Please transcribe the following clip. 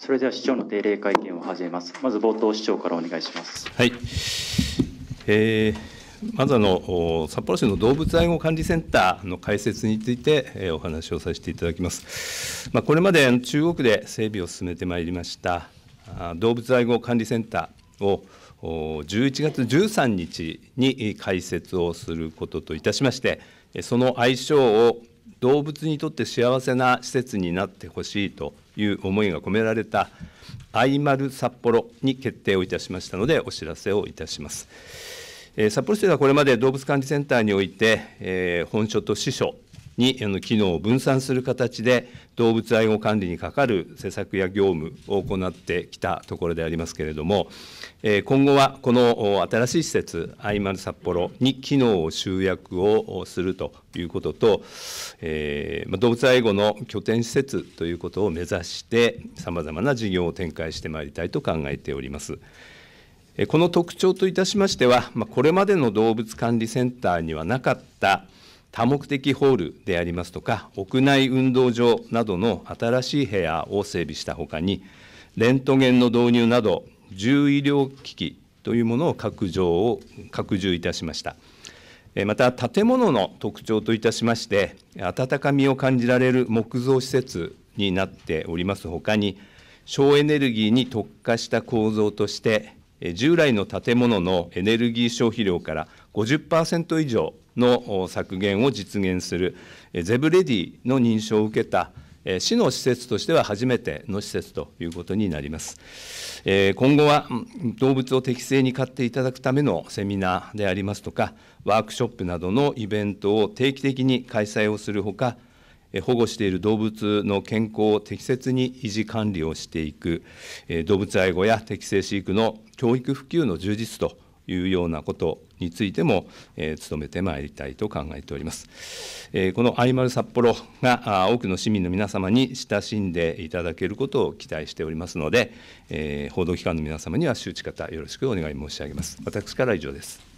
それでは市長の定例会見を始めます。まず冒頭、市長からお願いします。はい。えー、まずあの札幌市の動物愛護管理センターの開設について、えお話をさせていただきます。まあ、これまで中国で整備を進めてまいりました動物愛護管理センターを11月13日に開設をすることといたしまして、その愛称を動物にとって幸せな施設になってほしいという思いが込められた愛丸札幌に決定をいたしましたのでお知らせをいたします。え札幌市ではこれまで動物管理センターにおいて、えー、本所と支所に機能を分散する形で、動物愛護管理にかかる施策や業務を行ってきたところでありますけれども、今後はこの新しい施設、アイマル札幌に機能を集約をするということと、動物愛護の拠点施設ということを目指して、さまざまな事業を展開してまいりたいと考えております。この特徴といたしましては、これまでの動物管理センターにはなかった多目的ホールでありますとか、屋内運動場などの新しい部屋を整備したほかに、レントゲンの導入など、重医療機器というものを拡張を拡充いたしました。また建物の特徴といたしまして、温かみを感じられる木造施設になっておりますほかに、省エネルギーに特化した構造として、従来の建物のエネルギー消費量から50%以上の削減を実現する、ゼブレディの認証を受けた市の施設としては初めての施設ということになります。今後は動物を適正に飼っていただくためのセミナーでありますとか、ワークショップなどのイベントを定期的に開催をするほか、保護している動物の健康を適切に維持管理をしていく、動物愛護や適正飼育の教育普及の充実というようなことについても、えー、努めてまいりたいと考えております。えー、このアニマル札幌が多くの市民の皆様に親しんでいただけることを期待しておりますので、えー、報道機関の皆様には周知方よろしくお願い申し上げます。私からは以上です。